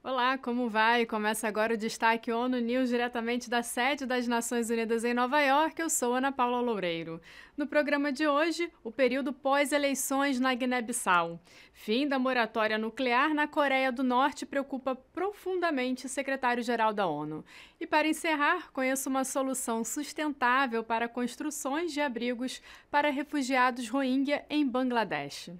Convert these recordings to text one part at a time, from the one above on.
Olá, como vai? Começa agora o destaque ONU News diretamente da sede das Nações Unidas em Nova York. Eu sou Ana Paula Loureiro. No programa de hoje, o período pós-eleições na Guiné-Bissau. Fim da moratória nuclear na Coreia do Norte preocupa profundamente o secretário-geral da ONU. E para encerrar, conheço uma solução sustentável para construções de abrigos para refugiados rohingya em Bangladesh.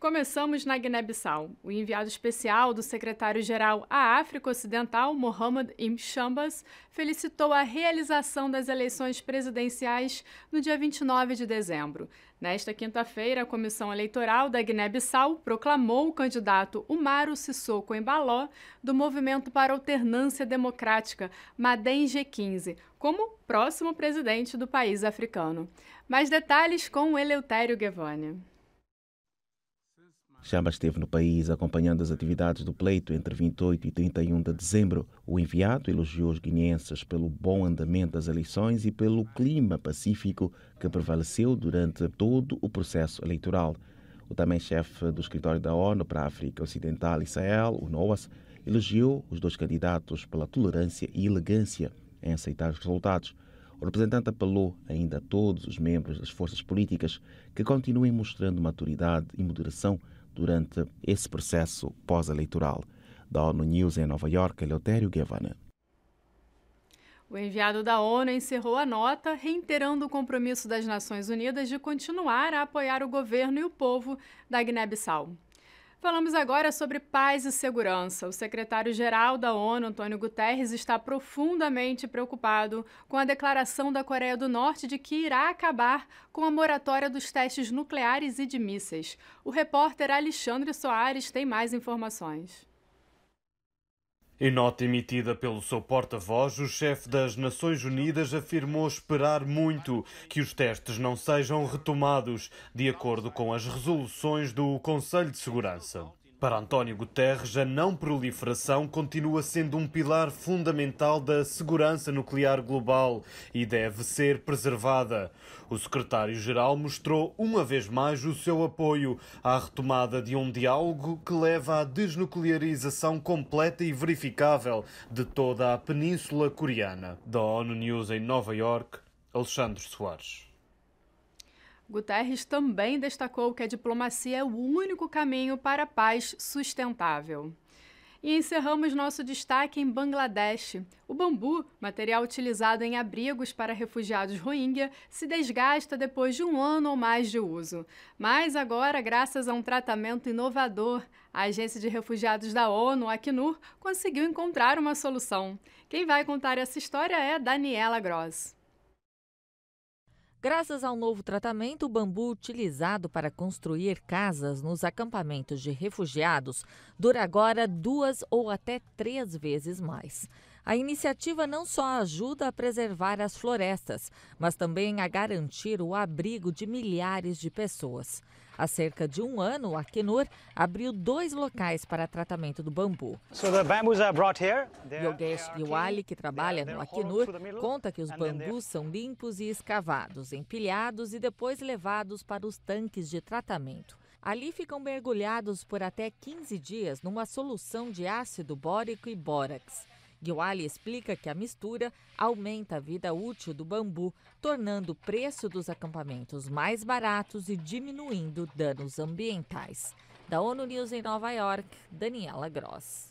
Começamos na Guiné-Bissau. O enviado especial do secretário-geral à África Ocidental, Mohamed Imchambas, felicitou a realização das eleições presidenciais no dia 29 de dezembro. Nesta quinta-feira, a Comissão Eleitoral da Guiné-Bissau proclamou o candidato Umaru Sissoko Embaló do Movimento para Alternância Democrática, Madem G15, como próximo presidente do país africano. Mais detalhes com Eleutério Guevane. Chamba esteve no país acompanhando as atividades do pleito entre 28 e 31 de dezembro. O enviado elogiou os guineenses pelo bom andamento das eleições e pelo clima pacífico que prevaleceu durante todo o processo eleitoral. O também chefe do escritório da ONU para a África Ocidental e Sahel, o NOAS, elogiou os dois candidatos pela tolerância e elegância em aceitar os resultados. O representante apelou ainda a todos os membros das forças políticas que continuem mostrando maturidade e moderação durante esse processo pós-eleitoral. Da ONU News em Nova York, Eleutério Guevane. O enviado da ONU encerrou a nota, reiterando o compromisso das Nações Unidas de continuar a apoiar o governo e o povo da Guiné-Bissau. Falamos agora sobre paz e segurança. O secretário-geral da ONU, Antônio Guterres, está profundamente preocupado com a declaração da Coreia do Norte de que irá acabar com a moratória dos testes nucleares e de mísseis. O repórter Alexandre Soares tem mais informações. Em nota emitida pelo seu porta-voz, o chefe das Nações Unidas afirmou esperar muito que os testes não sejam retomados, de acordo com as resoluções do Conselho de Segurança. Para António Guterres, a não proliferação continua sendo um pilar fundamental da segurança nuclear global e deve ser preservada. O secretário-geral mostrou uma vez mais o seu apoio à retomada de um diálogo que leva à desnuclearização completa e verificável de toda a Península Coreana. Da ONU News em Nova York, Alexandre Soares. Guterres também destacou que a diplomacia é o único caminho para a paz sustentável. E encerramos nosso destaque em Bangladesh. O bambu, material utilizado em abrigos para refugiados rohingya, se desgasta depois de um ano ou mais de uso. Mas agora, graças a um tratamento inovador, a Agência de Refugiados da ONU, a Acnur, conseguiu encontrar uma solução. Quem vai contar essa história é Daniela Gross. Graças ao novo tratamento, o bambu utilizado para construir casas nos acampamentos de refugiados dura agora duas ou até três vezes mais. A iniciativa não só ajuda a preservar as florestas, mas também a garantir o abrigo de milhares de pessoas. Há cerca de um ano, a Quenor abriu dois locais para tratamento do bambu. Yogesh Iwali, que trabalha no Acnur, conta que os bambus são limpos e escavados, empilhados e depois levados para os tanques de tratamento. Ali ficam mergulhados por até 15 dias numa solução de ácido bórico e bórax. Guiwali explica que a mistura aumenta a vida útil do bambu, tornando o preço dos acampamentos mais baratos e diminuindo danos ambientais. Da ONU News em Nova York, Daniela Gross.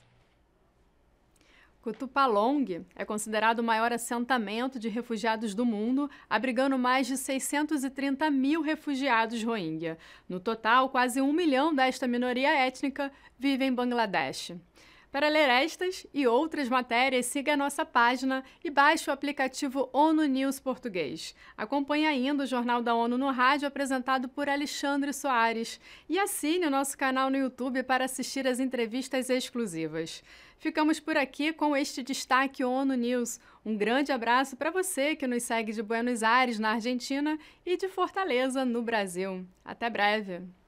Cutupalong é considerado o maior assentamento de refugiados do mundo, abrigando mais de 630 mil refugiados rohingya. No total, quase um milhão desta minoria étnica vive em Bangladesh. Para ler estas e outras matérias, siga a nossa página e baixe o aplicativo ONU News Português. Acompanhe ainda o Jornal da ONU no rádio apresentado por Alexandre Soares e assine o nosso canal no YouTube para assistir às entrevistas exclusivas. Ficamos por aqui com este destaque ONU News. Um grande abraço para você que nos segue de Buenos Aires, na Argentina, e de Fortaleza, no Brasil. Até breve!